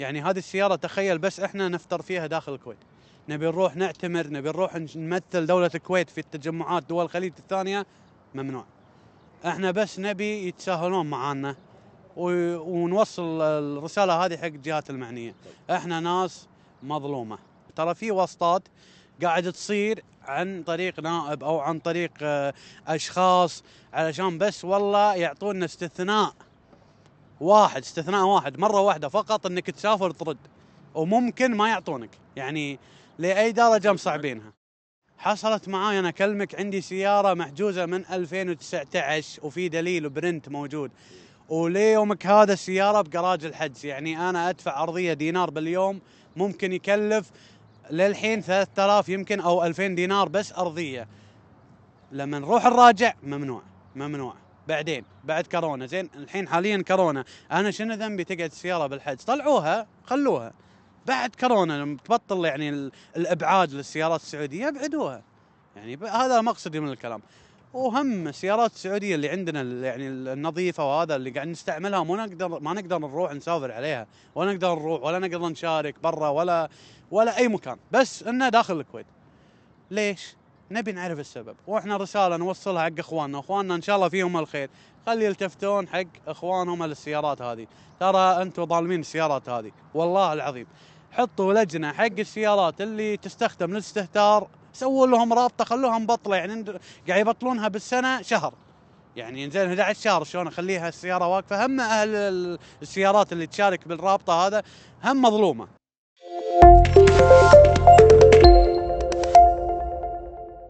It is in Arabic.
يعني هذه السياره تخيل بس احنا نفطر فيها داخل الكويت نبي نروح نعتمر نبي نروح نمثل دوله الكويت في التجمعات دول الخليج الثانيه ممنوع احنا بس نبي يتساهلون معانا ونوصل الرساله هذه حق الجهات المعنيه احنا ناس مظلومه ترى في واسطات قاعد تصير عن طريق نائب او عن طريق آه، اشخاص علشان بس والله يعطونا استثناء واحد استثناء واحد مره واحده فقط انك تسافر ترد وممكن ما يعطونك يعني لاي درجه مصعبينها حصلت معاي انا اكلمك عندي سياره محجوزه من 2019 وفي دليل وبرنت موجود وليومك هذا السياره بجراج الحجز يعني انا ادفع ارضيه دينار باليوم ممكن يكلف للحين 3000 يمكن او 2000 دينار بس ارضيه لما نروح نراجع ممنوع ممنوع بعدين بعد كورونا زين الحين حاليا كورونا انا شنو ذنبي تقعد السياره بالحج طلعوها خلوها بعد كورونا لما تبطل يعني الابعاد للسيارات السعوديه ابعدوها يعني هذا مقصدي من الكلام وهم السيارات السعوديه اللي عندنا يعني النظيفه وهذا اللي قاعد نستعملها مو نقدر ما نقدر نروح نسافر عليها ولا نقدر نروح ولا نقدر نشارك برا ولا ولا اي مكان بس انه داخل الكويت ليش؟ نبي نعرف السبب واحنا رساله نوصلها حق اخواننا اخواننا ان شاء الله فيهم الخير خلي يلتفتون حق اخوانهم السيارات هذه ترى انتم ظالمين السيارات هذه والله العظيم حطوا لجنه حق السيارات اللي تستخدم للاستهتار سووا لهم رابطه خلوها مبطله يعني قاعد يبطلونها بالسنه شهر يعني انزين 11 شهر شلون اخليها السياره واقفه هم اهل السيارات اللي تشارك بالرابطه هذا هم مظلومه